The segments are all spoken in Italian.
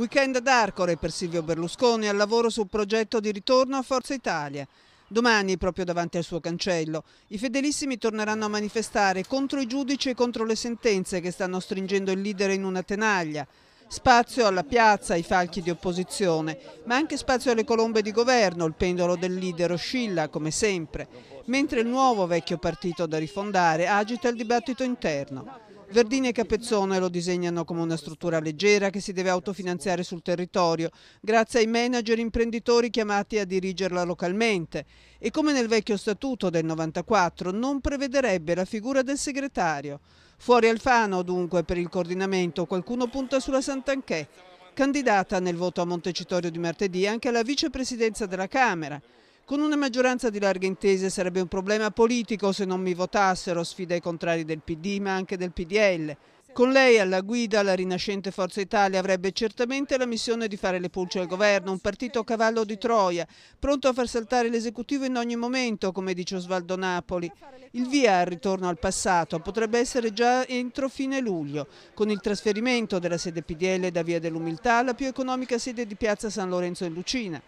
Weekend d'Arcore per Silvio Berlusconi al lavoro sul progetto di ritorno a Forza Italia. Domani, proprio davanti al suo cancello, i fedelissimi torneranno a manifestare contro i giudici e contro le sentenze che stanno stringendo il leader in una tenaglia. Spazio alla piazza, ai falchi di opposizione, ma anche spazio alle colombe di governo, il pendolo del leader oscilla, come sempre, mentre il nuovo vecchio partito da rifondare agita il dibattito interno. Verdini e Capezzone lo disegnano come una struttura leggera che si deve autofinanziare sul territorio, grazie ai manager imprenditori chiamati a dirigerla localmente e come nel vecchio statuto del 94 non prevederebbe la figura del segretario. Fuori Alfano dunque per il coordinamento qualcuno punta sulla Sant'Anchè, candidata nel voto a Montecitorio di martedì anche alla vicepresidenza della Camera. Con una maggioranza di larghe intese sarebbe un problema politico se non mi votassero, sfida ai contrari del PD ma anche del PDL. Con lei alla guida la rinascente Forza Italia avrebbe certamente la missione di fare le pulce al governo, un partito a cavallo di Troia, pronto a far saltare l'esecutivo in ogni momento, come dice Osvaldo Napoli. Il via al ritorno al passato potrebbe essere già entro fine luglio, con il trasferimento della sede PDL da Via dell'Umiltà alla più economica sede di Piazza San Lorenzo in Lucina.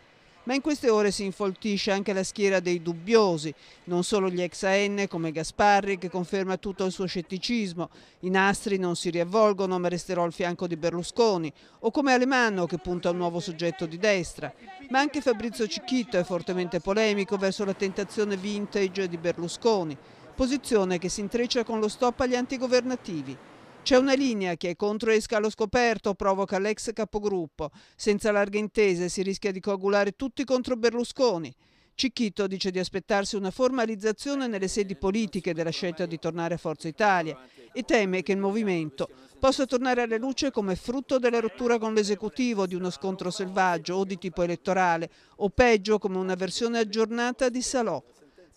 Ma in queste ore si infoltisce anche la schiera dei dubbiosi, non solo gli ex AN come Gasparri che conferma tutto il suo scetticismo, i nastri non si riavvolgono ma resterò al fianco di Berlusconi, o come Alemanno che punta a un nuovo soggetto di destra, ma anche Fabrizio Cicchitto è fortemente polemico verso la tentazione vintage di Berlusconi, posizione che si intreccia con lo stop agli antigovernativi. C'è una linea che contro esca allo scoperto, provoca l'ex capogruppo. Senza larghe intese si rischia di coagulare tutti contro Berlusconi. Cicchito dice di aspettarsi una formalizzazione nelle sedi politiche della scelta di tornare a Forza Italia e teme che il movimento possa tornare alla luce come frutto della rottura con l'esecutivo di uno scontro selvaggio o di tipo elettorale o peggio come una versione aggiornata di Salò.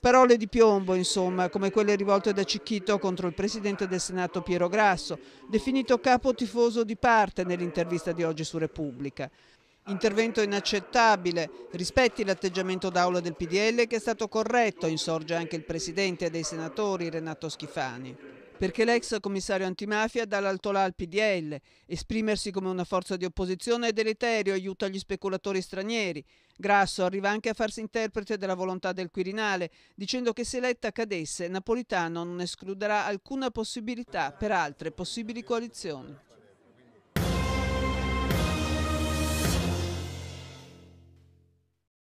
Parole di piombo, insomma, come quelle rivolte da Cicchito contro il presidente del Senato Piero Grasso, definito capo tifoso di parte nell'intervista di oggi su Repubblica. Intervento inaccettabile, rispetti l'atteggiamento d'aula del PDL che è stato corretto, insorge anche il presidente dei senatori Renato Schifani perché l'ex commissario antimafia dà l'altolà al PDL. Esprimersi come una forza di opposizione è deleterio, aiuta gli speculatori stranieri. Grasso arriva anche a farsi interprete della volontà del Quirinale, dicendo che se Letta cadesse, Napolitano non escluderà alcuna possibilità per altre possibili coalizioni.